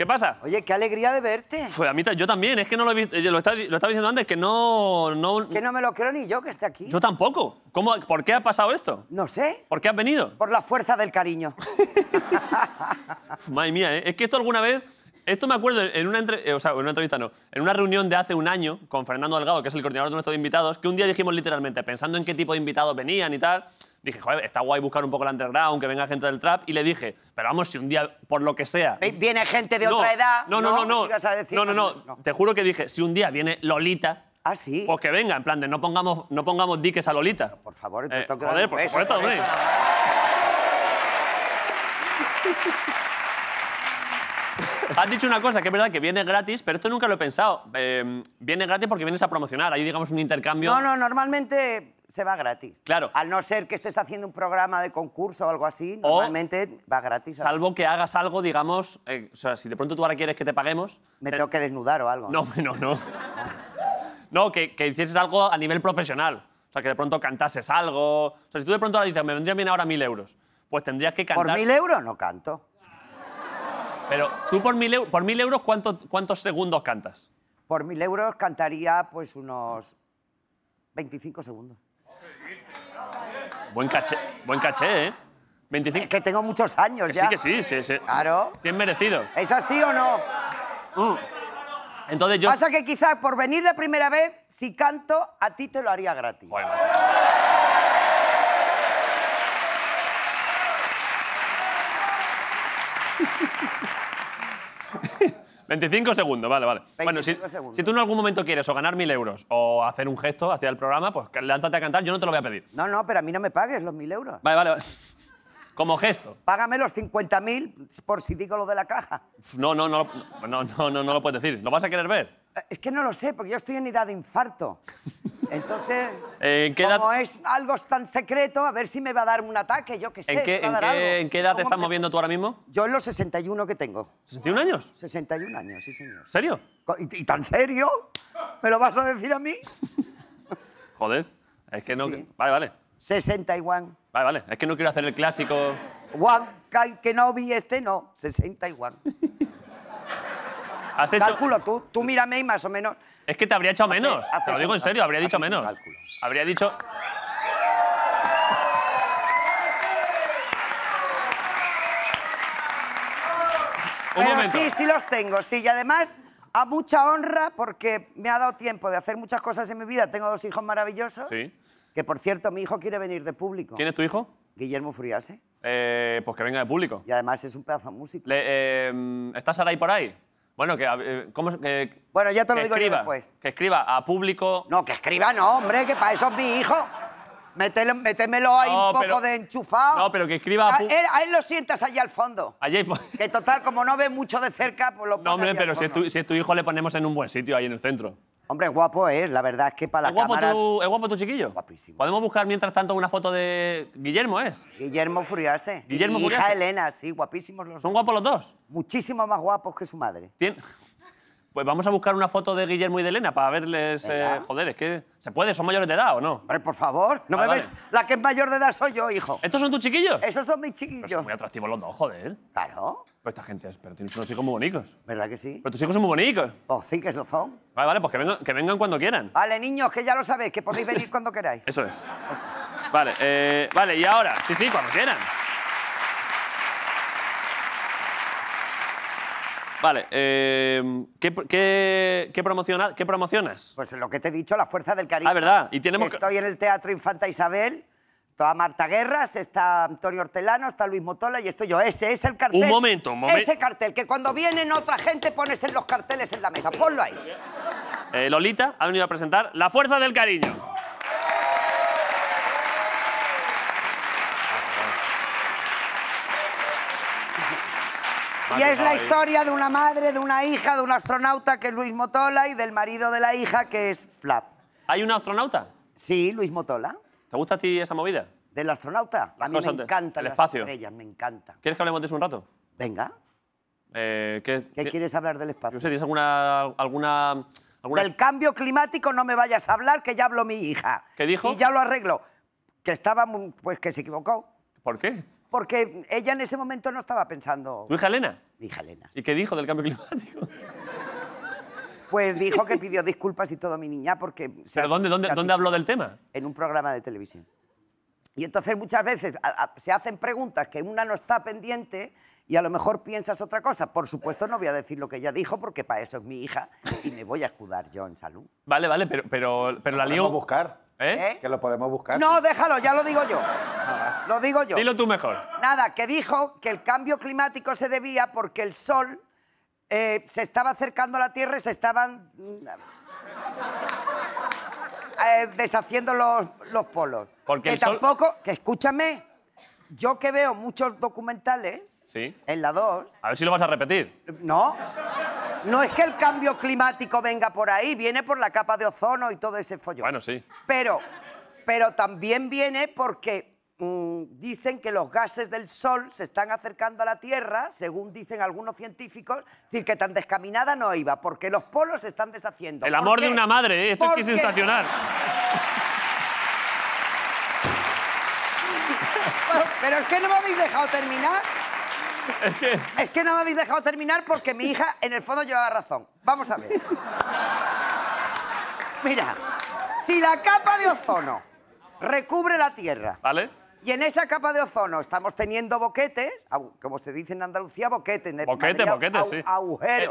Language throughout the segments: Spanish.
¿Qué pasa? Oye, qué alegría de verte. Pues a mí yo también, es que no lo he visto, eh, lo estaba, lo diciendo antes, que no, no... que no me lo creo ni yo que esté aquí. Yo tampoco. ¿Cómo, ¿Por qué ha pasado esto? No sé. ¿Por qué has venido? Por la fuerza del cariño. Madre mía, ¿eh? es que esto alguna vez... Esto me acuerdo en una, entre... Eh, o sea, en una entrevista, no, en una reunión de hace un año con Fernando Delgado, que es el coordinador de nuestros invitados, que un día dijimos literalmente, pensando en qué tipo de invitados venían y tal, dije, joder, está guay buscar un poco el underground, que venga gente del trap. Y le dije, pero vamos, si un día, por lo que sea. Viene gente de otra edad. No, no, no, no. a decir, no, no, no, Te juro que dije, si un día viene Lolita, Ah, sí. Pues que venga, en plan de no pongamos, no pongamos diques a Lolita. por favor, eh, joder, por supuesto, hombre. Has dicho una cosa, que es verdad que viene gratis, pero esto nunca lo he pensado. Em, viene gratis porque vienes a promocionar, ahí digamos un intercambio. No, no, normalmente se va gratis. Claro. Al no ser que estés haciendo un programa de concurso o algo así, normalmente va gratis. Salvo que hagas algo, digamos, eh, o sea, si de pronto tú ahora quieres que te paguemos... Me tengo que desnudar o algo. No, no, no. no, que, hicieses algo a nivel profesional. O sea, que de pronto cantases algo. O sea, si tú de pronto ahora dices, me vendrían bien ahora mil euros, pues tendrías que cantar... Por mil euros no canto. Pero tú por mil, por mil euros, ¿cuántos segundos cantas? Por mil euros cantaría pues unos 25 segundos. Buen caché, buen caché, ¿eh? 25. Es que tengo muchos años ya. Sí, que sí, sí, Claro. Sí es merecido. ¿Es así o no? Mm. Entonces yo... Pasa que quizás por venir la primera vez, si canto, a ti te lo haría gratis. Bueno. 25 segundos, vale, vale. bueno, si, si tú en algún momento quieres o ganar 1.000 euros o hacer un gesto hacia el programa, pues lánzate a cantar, yo no te lo voy a pedir. No, no, pero a mí no me pagues los 1.000 euros. Vale, vale, Como gesto. Págame los 50.000 por si digo lo de la caja. no, no, no, no, no, no lo puedes decir. ¿Lo vas a querer ver? Es que no lo sé, porque yo estoy en edad de infarto. Entonces, eh, ¿En qué edad... como es algo tan secreto, a ver si me va a dar un ataque, yo qué sé. ¿En qué, edad te estás moviendo tú ahora mismo? Yo en los 61 que tengo. ¿61 años? 61 años, sí, señor. ¿Serio? ¿Y, tan serio? ¿Me lo vas a decir a mí? Joder, es que no... Vale, vale. 61. Vale, vale, es que no quiero hacer el clásico... One que no vi este no, 61. Has Cálculo, tú, tú mírame y más o menos... Es que te habría hecho menos. te lo digo en serio, habría dicho menos. Habría dicho... sí, sí los tengo, sí. Y además, a mucha honra, porque me ha dado tiempo de hacer muchas cosas en mi vida. Tengo dos hijos maravillosos. Sí. Que, por cierto, mi hijo quiere venir de público. ¿Quién es tu hijo? Guillermo Furiase. Eh, pues que venga de público. Y además es un pedazo de músico. Eh, ¿Estás ahí por ahí? Bueno, eh, que, Bueno, ya te lo digo escriba, que escriba a público. No, que escriba no, hombre, que para eso es mi hijo. métemelo ahí un poco de enchufado. no, pero que escriba a lo sientas allí al fondo. Allí hay Que total, como no ve mucho de cerca, por pues lo No, hombre, pero si si es tu hijo, le ponemos en un buen sitio, ahí en el centro. Hombre, guapo es, la verdad es que para la ¿Es guapo cámara... Tu, ¿Es guapo tu chiquillo? Guapísimo. Podemos buscar mientras tanto una foto de Guillermo, ¿es? Guillermo Furiase. Guillermo y Elena, sí, guapísimos los dos. ¿Son guapos los dos? Muchísimo más guapos que su madre. Pues vamos a buscar una foto de Guillermo y de Elena para verles. Eh, joder, es que. ¿Se puede? ¿Son mayores de edad o no? Pero por favor. ¿No ah, me ves? La que es mayor de edad soy yo, hijo. ¿Estos son tus chiquillos? Esos son mis chiquillos. Son muy atractivos los dos, joder. Claro. Pues esta gente es, pero tienes unos hijos muy bonitos. ¿Verdad que sí? Pero tus hijos son muy bonitos. Pues sí que lo son. Vale, vale, pues que vengan, que vengan cuando quieran. Vale, niños, que ya lo sabéis, que podéis venir cuando queráis. Eso es. Vale, eh, vale, y ahora, sí, sí, cuando quieran. Vale, eh, ¿qué, qué, promociona, ¿qué promocionas? Pues lo que te he dicho, la fuerza del cariño. Ah, verdad. Y tenemos... Estoy en el Teatro Infanta Isabel, está Marta Guerras, está Antonio Hortelano, está Luis Motola y estoy yo. Ese es el cartel. Un momento, un momento. Ese cartel, que cuando vienen otra gente pones en los carteles en la mesa. Ponlo ahí. Eh, Lolita ha venido a presentar La Fuerza del Cariño. Y es la historia de una madre, de una hija, de un astronauta que es Luis Motola y del marido de la hija que es Flap. ¿Hay un astronauta? Sí, Luis Motola. ¿Te gusta a ti esa movida? ¿Del astronauta? a mí me encanta el espacio. estrellas, me encanta. ¿Quieres que hablemos de eso un rato? Venga. Eh, ¿qué, quieres hablar del espacio? No sé, ¿tienes alguna, alguna, alguna...? Del cambio climático no me vayas a hablar, que ya habló mi hija. ¿Qué dijo? Y ya lo arreglo. Que estaba... Pues que se equivocó. ¿Por qué? Porque ella en ese momento no estaba pensando... ¿Tu hija Elena? Mi hija Elena. ¿Y qué dijo del cambio climático? Pues dijo que pidió disculpas y todo mi niña porque... ¿Pero dónde, dónde, habló del tema? En un programa de televisión. Y entonces muchas veces se hacen preguntas que una no está pendiente y a lo mejor piensas otra cosa. Por supuesto no voy a decir lo que ella dijo porque para eso es mi hija y me voy a escudar yo en salud. Vale, vale, pero, pero, pero la lío... buscar? ¿Eh? ¿Eh? Que lo podemos buscar. No, déjalo, ya lo digo yo. lo digo yo. Dilo tú mejor. Nada, que dijo que el cambio climático se debía porque el sol eh, se estaba acercando a la Tierra y se estaban mm, eh, deshaciendo los, los, polos. Porque que tampoco, que escúchame, yo que veo muchos documentales, en la 2... A ver si lo vas a repetir. No. No es que el cambio climático venga por ahí, viene por la capa de ozono y todo ese follón. Bueno, sí. Pero, pero también viene porque mm, dicen que los gases del Sol se están acercando a la Tierra, según dicen algunos científicos, es decir, que tan descaminada no iba, porque los polos se están deshaciendo. El amor de una madre, ¿eh? esto es que sensacional. pero es que no me habéis dejado terminar. Es que... no me habéis dejado terminar porque mi hija en el fondo llevaba razón. Vamos a ver. Mira, si la capa de ozono recubre la Tierra. ¿Vale? Y en esa capa de ozono estamos teniendo boquetes, como se dice en Andalucía, boquetes. Boquetes, sí.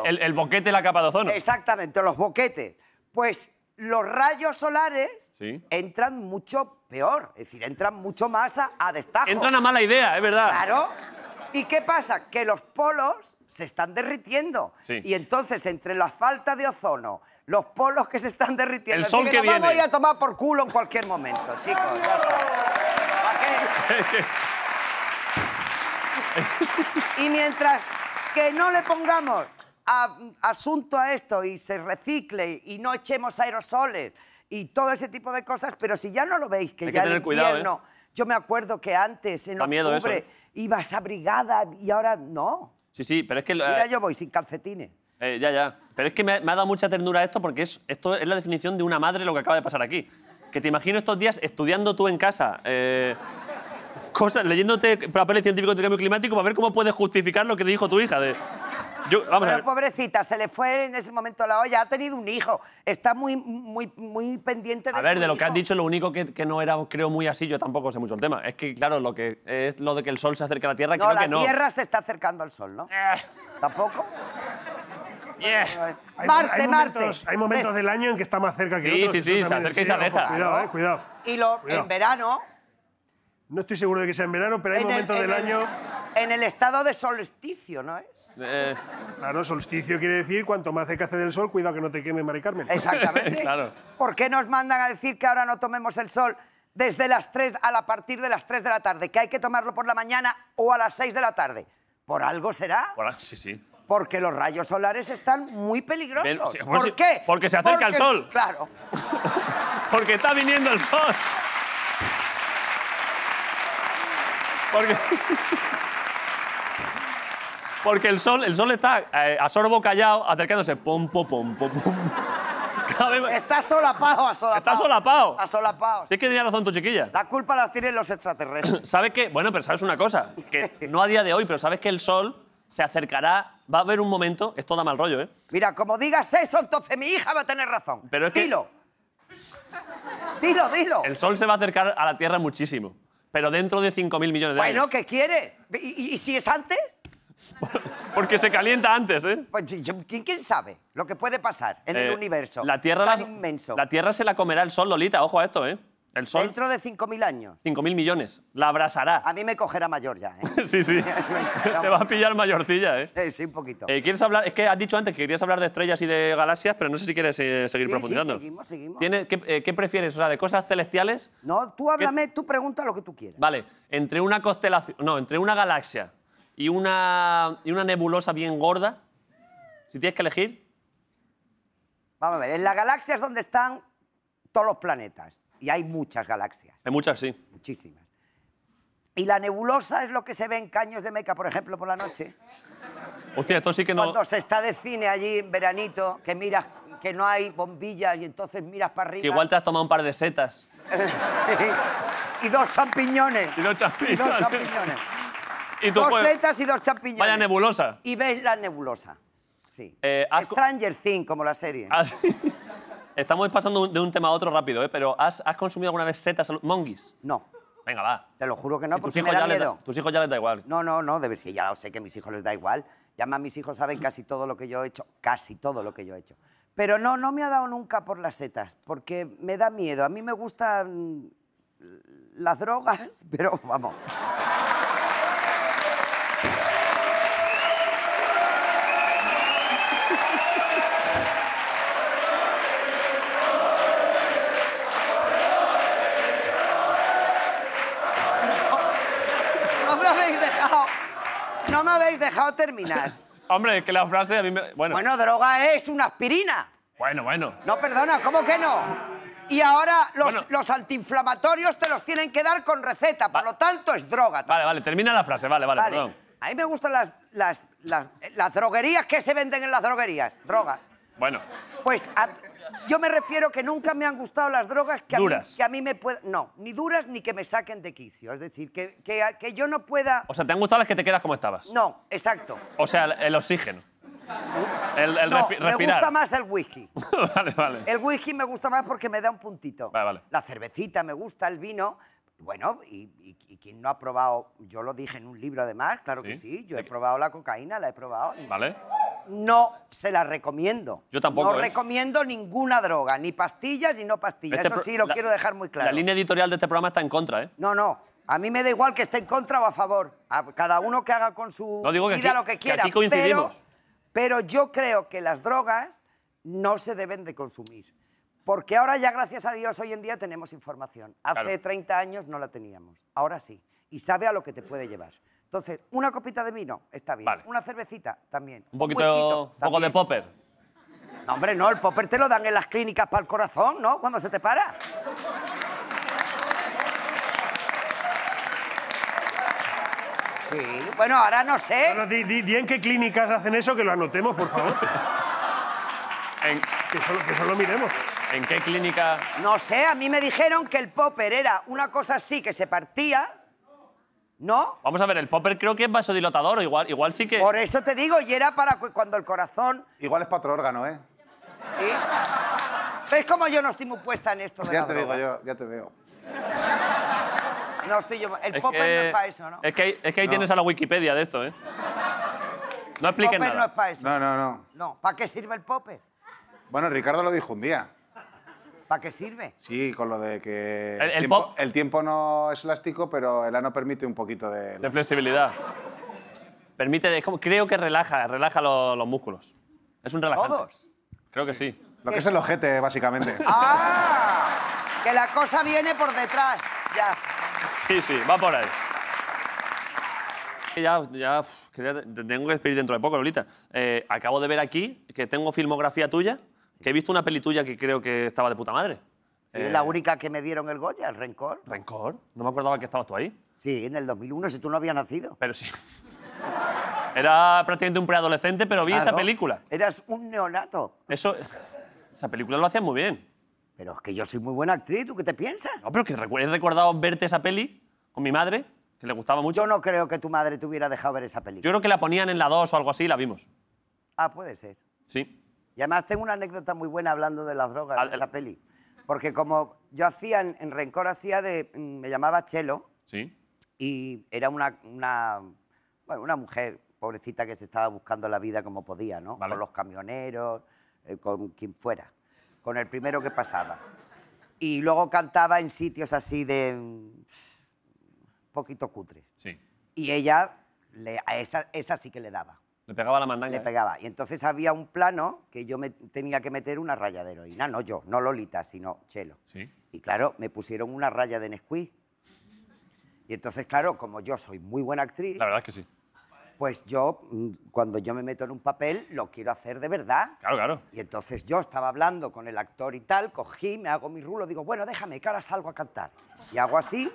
El, boquete de la capa de ozono. Exactamente, los boquetes. Pues los rayos solares entran mucho peor, es decir, entran mucho más a, a destajo. Entran a mala idea, es verdad. Claro. ¿Y qué pasa? Que los polos se están derritiendo. Y entonces, entre la falta de ozono, los polos que se están derritiendo... El sol que, voy a tomar por culo en cualquier momento, chicos. y mientras que no le pongamos asunto a esto y se recicle y no echemos aerosoles y todo ese tipo de cosas, pero si ya no lo veis, que ya que tener invierno... Cuidado, ¿eh? Yo me acuerdo que antes, en da Miedo ¿eh? ibas abrigada y ahora no. Sí, sí, pero es que... Mira, eh, yo voy sin calcetines. Eh, ya, ya. Pero es que me, ha dado mucha ternura esto porque esto es la definición de una madre lo que acaba de pasar aquí. Que te imagino estos días estudiando tú en casa. Eh, cosas, leyéndote papeles científicos de cambio climático para ver cómo puedes justificar lo que dijo tu hija pobrecita, se le fue en ese momento la olla, ha tenido un hijo, está muy, muy, muy pendiente de A ver, de lo que has dicho, lo único que, no era, creo, muy así, yo tampoco sé mucho el tema. Es que, claro, lo que es lo de que el sol se acerca a la Tierra, creo que no. la Tierra se está acercando al sol, ¿no? Eh. ¿Tampoco? Marte, momentos, Marte. Hay momentos del año en que está más cerca que otros. Sí, sí, sí, se acerca y Cuidado, eh, cuidado. Y lo, en verano... No estoy seguro de que sea en verano, pero hay momentos del año... En el estado de solsticio, ¿no es? Eh. Claro, solsticio quiere decir cuanto más que hace del sol, cuidado que no te queme, Mari Carmen. Exactamente. claro. ¿Por qué nos mandan a decir que ahora no tomemos el sol desde las 3 a partir de las 3 de la tarde? ¿Que hay que tomarlo por la mañana o a las 6 de la tarde? ¿Por algo será? sí, sí. Porque los rayos solares están muy peligrosos. ¿Por qué? Porque se acerca el sol. Claro. porque está viniendo el sol. Porque... Porque el sol, el sol está eh, a sorbo callado, acercándose. Pom, pom, pom, pom, pom. Está solapado, solapado. Está solapado. Sí, que tenía razón tu chiquilla. La culpa la tienen los extraterrestres. ¿Sabes qué? Bueno, pero sabes una cosa. Que no a día de hoy, pero sabes que el sol se acercará. Va a haber un momento. Esto da mal rollo, ¿eh? Mira, como digas eso, entonces mi hija va a tener razón. Pero es que. Dilo. Dilo, dilo. El sol se va a acercar a la Tierra muchísimo. Pero dentro de 5.000 millones de años. Bueno, ¿qué quiere? y si es antes? Porque se calienta antes, ¿eh? Pues, ¿quién, sabe lo que puede pasar en el eh, universo la tierra tan inmenso? La Tierra se la comerá el sol, Lolita, ojo a esto, ¿eh? El sol. Dentro de 5.000 años. 5.000 millones. La abrasará. A mí me cogerá mayor ya, ¿eh? sí, sí. Te va a pillar mayorcilla, ¿eh? Sí, sí, un poquito. Eh, ¿Quieres hablar? Es que has dicho antes que querías hablar de estrellas y de galaxias, pero no sé si quieres eh, seguir profundizando. Sí, seguimos, seguimos. ¿Tiene, qué, prefieres? O sea, ¿de cosas celestiales? No, tú háblame, tú pregunta lo que tú quieras. Vale. Entre una constelación... No, entre una galaxia y una, y una nebulosa bien gorda, si tienes que elegir. Vamos a ver, en la galaxia es donde están todos los planetas. Y hay muchas galaxias. Hay muchas, sí. Muchísimas. Y la nebulosa es lo que se ve en Caños de Meca, por ejemplo, por la noche. Hostia, esto sí que no... Cuando se está de cine allí en veranito, que miras que no hay bombillas y entonces miras para arriba... Que igual te has tomado un par de setas. Y dos Y dos champiñones. Y dos champiñones dos setas y dos champiñones. Vaya nebulosa. Y ves la nebulosa. Sí. Eh, Stranger Things, como la serie. Ah, Estamos pasando de un tema a otro rápido, ¿eh? Pero ¿has, consumido alguna vez setas, monguis? No, Venga, va. te lo juro que no, porque me da miedo. tus hijos ya les da igual. No, no, no, debe si ya lo sé que a mis hijos les da igual. Ya más mis hijos saben casi todo lo que yo he hecho, casi todo lo que yo he hecho. Pero no, no me ha dado nunca por las setas, porque me da miedo. A mí me gustan las drogas, pero vamos. dejado terminar. Hombre, es que la frase a mí me... Bueno. bueno, droga es una aspirina. Bueno, bueno. No, perdona, ¿cómo que no? Y ahora los, antiinflamatorios te los tienen que dar con receta, por lo tanto es droga. Vale, vale, termina la frase, vale, vale, perdón. A mí me gustan las, las, las, las droguerías que se venden en las droguerías. Droga. Bueno. Pues yo me refiero que nunca me han gustado las drogas que, A, mí, me puedan... No, ni duras ni que me saquen de quicio. Es decir, que, que, yo no pueda... O sea, ¿te han gustado las que te quedas como estabas? No, exacto. O sea, el, oxígeno. El, no, me gusta más el whisky. vale, vale. El whisky me gusta más porque me da un puntito. Vale, vale. La cervecita me gusta, el vino, bueno, y, y, quien no ha probado, yo lo dije en un libro además, claro que sí, yo he probado la cocaína, la he probado. Vale no se la recomiendo. Yo tampoco. No ¿eh? recomiendo ninguna droga, ni pastillas ni no pastillas. Este Eso sí lo quiero dejar muy claro. La línea editorial de este programa está en contra, ¿eh? No, no. A mí me da igual que esté en contra o a favor. A cada uno que haga con su vida lo que quiera. Pero, yo creo que las drogas no se deben de consumir. Porque ahora ya, gracias a Dios, hoy en día tenemos información. Hace 30 años no la teníamos. Ahora sí. Y sabe a lo que te puede llevar. Entonces, una copita de vino está bien. Una cervecita también. Un poquito, poco de popper. No, hombre, no, el popper te lo dan en las clínicas para el corazón, ¿no? Cuando se te para. Sí, bueno, ahora no sé. Dí en qué clínicas hacen eso, que lo anotemos, por favor. que, que solo miremos. ¿En qué clínica? No sé, a mí me dijeron que el popper era una cosa así que se partía ¿No? Vamos a ver, el popper creo que es vasodilatador, igual, igual sí que... Por eso te digo, y era para cuando el corazón... Igual es para otro órgano, ¿eh? ¿Sí? ¿Ves cómo yo no estoy muy puesta en esto pues de Ya te digo yo, ya te veo. No estoy yo... El popper no es para eso, ¿no? Es que, ahí- es que ahí tienes a la Wikipedia de esto, ¿eh? No el popper no es para eso. No, no, no. No, ¿para qué sirve el popper? Bueno, Ricardo lo dijo un día. ¿Para qué sirve? Sí, con lo de que el, tiempo, no es elástico, pero el ano permite un poquito de... De flexibilidad. Permite, creo que relaja, relaja los, músculos. Es un relajante. ¿Todos? Creo que sí. Lo que es el ojete, básicamente. ¡Ah! Que la cosa viene por detrás. Ya. Sí, sí, va por ahí. Ya, ya, tengo que despedir dentro de poco, Lolita. Eh, acabo de ver aquí que tengo filmografía tuya. Que he visto una peli tuya que creo que estaba de puta madre. Sí, es la eh, única que me dieron el Goya, el Rencor. ¿Rencor? No me acordaba que estabas tú ahí. Sí, en el 2001, si tú no habías nacido. Pero sí. Era prácticamente un preadolescente, pero vi esa película. Eras un neonato. Eso, esa película lo hacías muy bien. Pero es que yo soy muy buena actriz, ¿tú qué te piensas? No, pero que he recordado verte esa peli con mi madre, que le gustaba mucho. Yo no creo que tu madre te hubiera dejado ver esa peli. Yo creo que la ponían en la 2 o algo así y la vimos. Ah, puede ser. Sí. Y además tengo una anécdota muy buena hablando de las drogas de esa peli. Porque como yo hacía en, Rencor, hacía de. Mm, me llamaba Chelo. Sí. Y era una, una, una mujer pobrecita que se estaba buscando la vida como podía, ¿no? Con los camioneros, eh, con quien fuera. Con el primero que pasaba. Y luego cantaba en sitios así de. Un mm, poquito cutres. Sí. Y ella, le, a esa, esa sí que le daba. Le pegaba la mandanga. Le pegaba. Y entonces había un plano que yo me tenía que meter una raya de heroína. No yo, no Lolita, sino Chelo. Sí. Y claro, me pusieron una raya de Nesquik. Y entonces, claro, como yo soy muy buena actriz... La verdad es que sí. Pues yo, mm, cuando yo me meto en un papel, lo quiero hacer de verdad. Claro, claro. Y entonces yo estaba hablando con el actor y tal, cogí, me hago mi rulo, digo, bueno, déjame, que ahora salgo a cantar. Y hago así,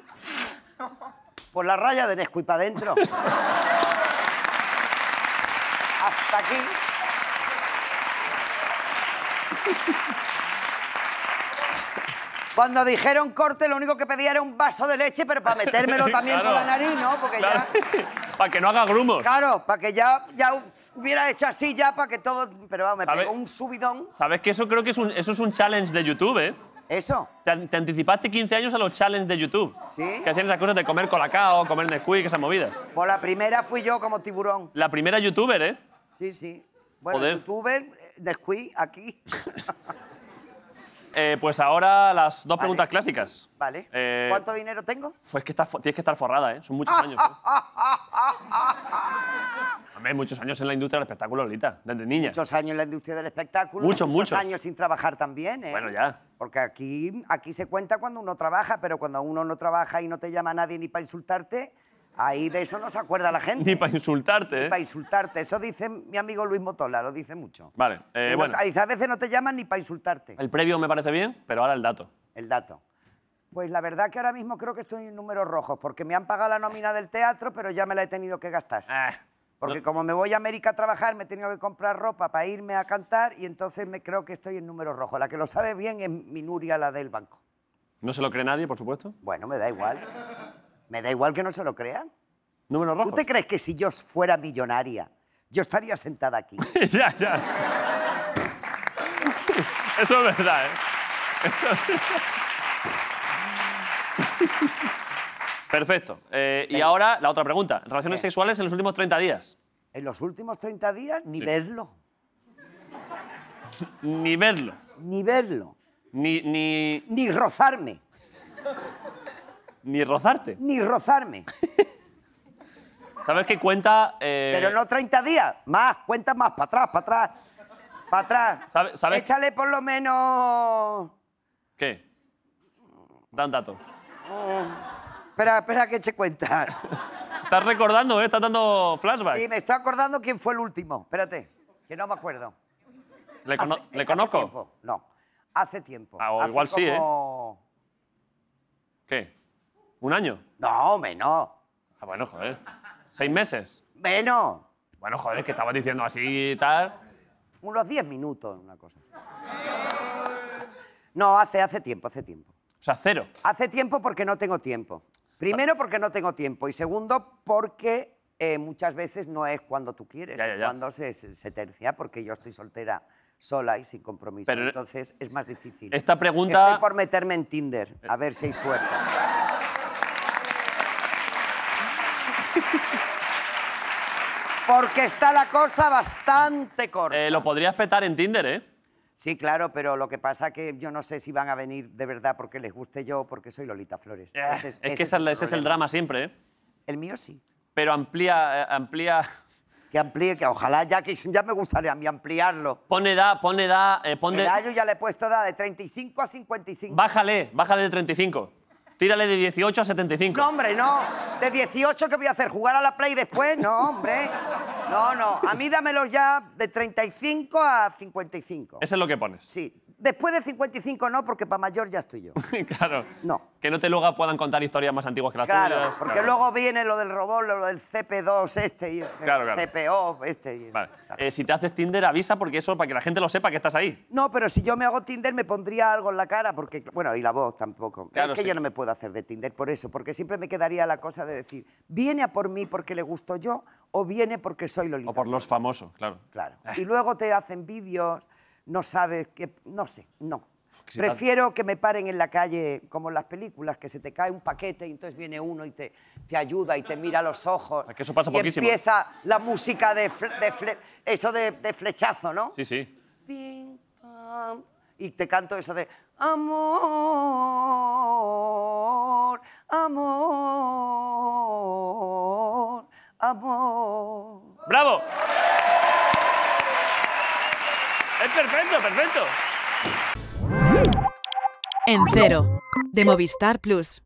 por la raya de Nesquik para adentro. Hasta aquí. Cuando dijeron corte, lo único que pedía era un vaso de leche, pero para metérmelo también por la nariz, ¿no? Para que no haga grumos. Claro, para que ya, ya hubiera hecho así ya, para que todo... Pero vamos, me pegó un subidón. ¿Sabes que eso creo que es un, eso es un challenge de YouTube, eh? ¿Eso? Te, anticipaste 15 años a los challenges de YouTube. ¿Sí? Que hacían esas cosas de comer colacao, comer Nesquik, esas movidas. Pues la primera fui yo como tiburón. La primera youtuber, ¿eh? Sí, sí. Bueno, youtuber, eh, descuí aquí. Eh, pues ahora las dos preguntas clásicas. Vale. Eh, ¿Cuánto dinero tengo? Pues que tienes que estar forrada, ¿eh? Son muchos años. muchos años en la industria del espectáculo, Lolita, desde niña. Muchos años en la industria del espectáculo. Muchos, muchos. Muchos años sin trabajar también, ¿eh? Bueno, ya. Porque aquí, aquí se cuenta cuando uno trabaja, pero cuando uno no trabaja y no te llama a nadie ni para insultarte, Ahí de eso no se acuerda la gente. Ni para insultarte, Ni ¿eh? para insultarte. Eso dice mi amigo Luis Motola, lo dice mucho. Vale, eh, bueno. a veces no te llaman ni para insultarte. El previo me parece bien, pero ahora el dato. El dato. Pues la verdad que ahora mismo creo que estoy en números rojos, porque me han pagado la nómina del teatro, pero ya me la he tenido que gastar. Ah, porque como me voy a América a trabajar, me he tenido que comprar ropa para irme a cantar y entonces me creo que estoy en números rojos. La que lo sabe bien es mi la del banco. ¿No se lo cree nadie, por supuesto? Bueno, me da igual. Me da igual que no se lo crean. ¿Usted rojo. ¿Tú te crees que si yo fuera millonaria, yo estaría sentada aquí? ya, ya. Eso es verdad, ¿eh? Perfecto. Eh, y ahora la otra pregunta. Relaciones sexuales en los últimos 30 días. En los últimos 30 días, ni verlo. ni verlo. Ni verlo. Ni, ni... ni rozarme. Ni rozarte. Ni rozarme. ¿Sabes qué cuenta...? Eh? Pero no 30 días, más, cuenta más, para atrás, para atrás, para atrás. ¿Sabes? Échale por lo menos... ¿Qué? Dan dato. Oh, espera, espera que eche cuenta. Estás recordando, está eh, Estás dando flashbacks. Sí, me estoy acordando quién fue el último. Espérate, que no me acuerdo. ¿Le, eh, conozco? no, hace tiempo. Ah, igual sí, ¿eh? ¿Qué? ¿Un año? No, menos. Ah, bueno, joder. ¿Seis meses? Menos. Bueno, joder, que estabas diciendo así y tal. Unos diez minutos, una cosa No, hace, hace tiempo, hace tiempo. O sea, cero. Hace tiempo porque no tengo tiempo. Primero porque no tengo tiempo y segundo porque eh, muchas veces no es cuando tú quieres, cuando se, tercia, porque yo estoy soltera sola y sin compromiso. Entonces es más difícil. Esta pregunta- Estoy por meterme en Tinder, a ver si hay suerte. Porque está la cosa bastante corta. Eh, lo podrías petar en Tinder, ¿eh? Sí, claro, pero lo que pasa es que yo no sé si van a venir de verdad porque les guste yo o porque soy Lolita Flores. Eh, es que ese es el drama siempre, ¿eh? El mío sí. Pero amplía, eh, amplía... Que amplíe, que ojalá ya, que ya me gustaría a mí ampliarlo. Pone edad, pone edad... Eh, pon yo ya le he puesto edad de 35 a 55. Bájale, bájale de 35. Tírale de 18 a 75. No, hombre, no. De 18, ¿qué voy a hacer? ¿Jugar a la Play después? No, hombre. No, no. A mí dámelos ya de 35 a 55. Eso es lo que pones. Sí. Después de 55 no, porque para mayor ya estoy yo. claro. No. Que no te luego puedan contar historias más antiguas que las claro, Porque luego viene lo del robot, lo del CP2 este y el claro, CPO este. Eh, si te haces Tinder, avisa porque eso para que la gente lo sepa que estás ahí. No, pero si yo me hago Tinder me pondría algo en la cara porque, bueno, y la voz tampoco. es que yo no me puedo hacer de Tinder por eso, porque siempre me quedaría la cosa de decir, viene a por mí porque le gusto yo o viene porque soy lo O por los famosos, claro. Claro. Ah. Y luego te hacen vídeos no sabes que, no sé, no. Prefiero que me paren en la calle como en las películas, que se te cae un paquete y entonces viene uno y te, ayuda y te mira a los ojos. que eso pasa y empieza la música de, eso de, flechazo, ¿no? Sí, sí. y te canto eso de amor, amor, amor. ¡Bravo! Es perfecto, perfecto. En cero, de Movistar Plus.